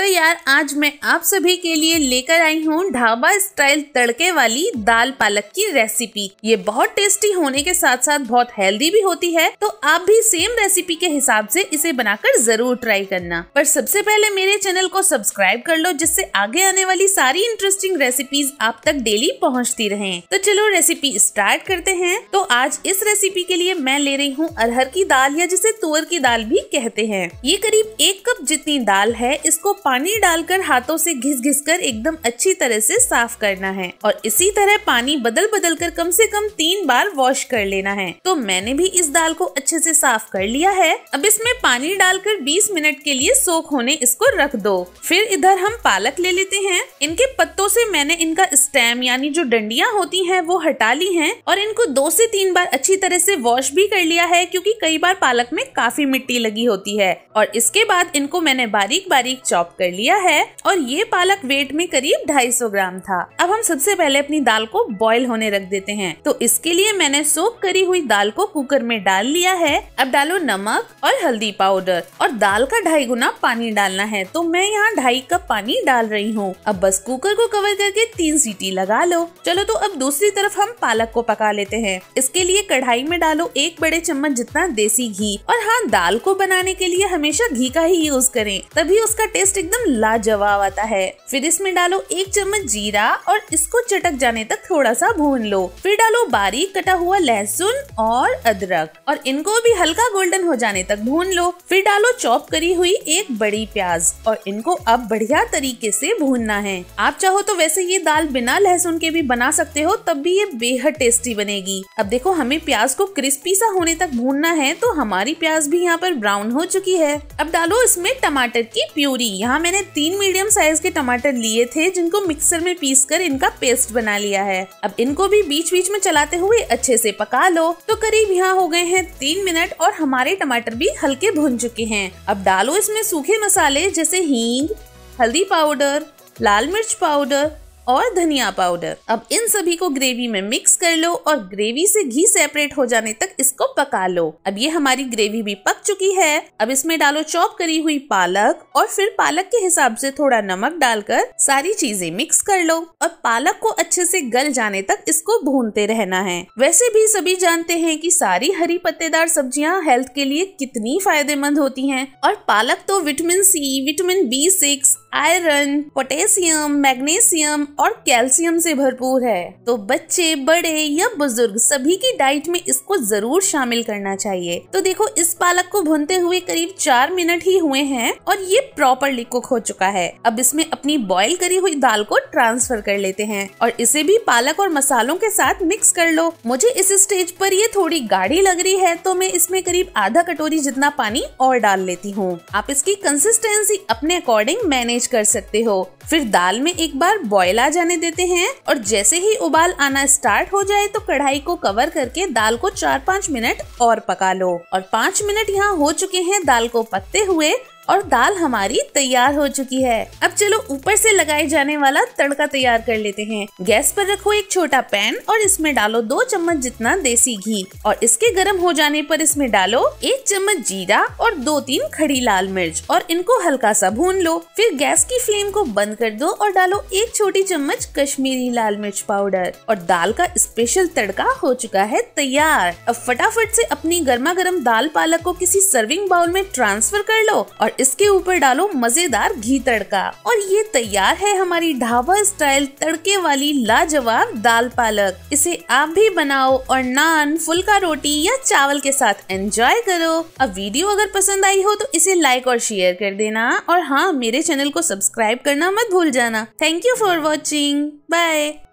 तो यार आज मैं आप सभी के लिए लेकर आई हूँ ढाबा स्टाइल तड़के वाली दाल पालक की रेसिपी ये बहुत टेस्टी होने के साथ साथ बहुत हेल्दी भी होती है तो आप भी सेम रेसिपी के हिसाब से इसे बनाकर जरूर ट्राई करना पर सबसे पहले मेरे चैनल को सब्सक्राइब कर लो जिससे आगे आने वाली सारी इंटरेस्टिंग रेसिपीज आप तक डेली पहुँचती रहे तो चलो रेसिपी स्टार्ट करते हैं तो आज इस रेसिपी के लिए मैं ले रही हूँ अरहर की दाल या जिसे तुअर की दाल भी कहते हैं ये करीब एक कप जितनी दाल है इसको पानी डालकर हाथों से घिस घिस कर एकदम अच्छी तरह से साफ करना है और इसी तरह पानी बदल बदल कर कम से कम तीन बार वॉश कर लेना है तो मैंने भी इस दाल को अच्छे से साफ कर लिया है अब इसमें पानी डालकर 20 मिनट के लिए सोख होने इसको रख दो फिर इधर हम पालक ले लेते हैं इनके पत्तों से मैंने इनका स्टेम यानी जो डंडिया होती है वो हटा ली है और इनको दो से तीन बार अच्छी तरह से वॉश भी कर लिया है क्योंकि कई बार पालक में काफी मिट्टी लगी होती है और इसके बाद इनको मैंने बारीक बारीक चॉप कर लिया है और ये पालक वेट में करीब 250 ग्राम था अब हम सबसे पहले अपनी दाल को बॉईल होने रख देते हैं तो इसके लिए मैंने सोप करी हुई दाल को कुकर में डाल लिया है अब डालो नमक और हल्दी पाउडर और दाल का ढाई गुना पानी डालना है तो मैं यहाँ ढाई कप पानी डाल रही हूँ अब बस कुकर को कवर करके तीन सीटी लगा लो चलो तो अब दूसरी तरफ हम पालक को पका लेते हैं इसके लिए कढ़ाई में डालो एक बड़े चम्मच जितना देसी घी और हाँ दाल को बनाने के लिए हमेशा घी का ही यूज करें तभी उसका टेस्ट एकदम लाजवाब आता है फिर इसमें डालो एक चम्मच जीरा और इसको चटक जाने तक थोड़ा सा भून लो फिर डालो बारीक कटा हुआ लहसुन और अदरक और इनको भी हल्का गोल्डन हो जाने तक भून लो फिर डालो चॉप करी हुई एक बड़ी प्याज और इनको अब बढ़िया तरीके से भूनना है आप चाहो तो वैसे ये दाल बिना लहसुन के भी बना सकते हो तब भी ये बेहद टेस्टी बनेगी अब देखो हमें प्याज को क्रिस्पी सा होने तक भूनना है तो हमारी प्याज भी यहाँ पर ब्राउन हो चुकी है अब डालो इसमें टमाटर की प्यूरी यहाँ मैंने तीन मीडियम साइज के टमाटर लिए थे जिनको मिक्सर में पीस कर इनका पेस्ट बना लिया है अब इनको भी बीच बीच में चलाते हुए अच्छे से पका लो तो करीब यहाँ हो गए हैं तीन मिनट और हमारे टमाटर भी हल्के भुन चुके हैं अब डालो इसमें सूखे मसाले जैसे हींग हल्दी पाउडर लाल मिर्च पाउडर और धनिया पाउडर अब इन सभी को ग्रेवी में मिक्स कर लो और ग्रेवी से घी सेपरेट हो जाने तक इसको पका लो अब ये हमारी ग्रेवी भी पक चुकी है अब इसमें डालो चॉप करी हुई पालक और फिर पालक के हिसाब से थोड़ा नमक डालकर सारी चीजें मिक्स कर लो और पालक को अच्छे से गल जाने तक इसको भूनते रहना है वैसे भी सभी जानते हैं कि सारी हरी पत्तेदार सब्जियां हेल्थ के लिए कितनी फायदेमंद होती हैं और पालक तो vitamin C vitamin B six iron potassium magnesium और कैल्शियम से भरपूर है तो बच्चे बड़े या बुजुर्ग सभी की डाइट में इसको जरूर शामिल करना चाहिए तो देखो इस पालक को भुनते हुए करीब चार मिनट ही हुए हैं और ये प्रॉपरली कुक हो चुका है अब इसमें अपनी बॉईल करी हुई दाल को ट्रांसफर कर लेते हैं और इसे भी पालक और मसालों के साथ मिक्स कर लो मुझे इस स्टेज पर ये थोड़ी गाढ़ी लग रही है तो मैं इसमें करीब आधा कटोरी जितना पानी और डाल लेती हूँ आप इसकी कंसिस्टेंसी अपने अकॉर्डिंग मैनेज कर सकते हो फिर दाल में एक बार बॉयल आ जाने देते हैं और जैसे ही उबाल आना स्टार्ट हो जाए तो कढ़ाई को कवर करके दाल को चार पाँच मिनट और पका लो और पाँच मिनट यहाँ हो चुके हैं दाल को पकते हुए और दाल हमारी तैयार हो चुकी है अब चलो ऊपर से लगाए जाने वाला तड़का तैयार कर लेते हैं गैस पर रखो एक छोटा पैन और इसमें डालो दो चम्मच जितना देसी घी और इसके गर्म हो जाने पर इसमें डालो एक चम्मच जीरा और दो तीन खड़ी लाल मिर्च और इनको हल्का सा भून लो फिर गैस की फ्लेम को बंद कर दो और डालो एक छोटी चम्मच कश्मीरी लाल मिर्च पाउडर और दाल का स्पेशल तड़का हो चुका है तैयार अब फटाफट से अपनी गर्मा गर्म दाल पालक को किसी सर्विंग बाउल में ट्रांसफर कर लो और इसके ऊपर डालो मजेदार घी तड़का और ये तैयार है हमारी ढाबा स्टाइल तड़के वाली लाजवाब दाल पालक इसे आप भी बनाओ और नान फुल्का रोटी या चावल के साथ एंजॉय करो अब वीडियो अगर पसंद आई हो तो इसे लाइक और शेयर कर देना और हाँ मेरे चैनल को सब्सक्राइब करना मत भूल जाना thank you for watching bye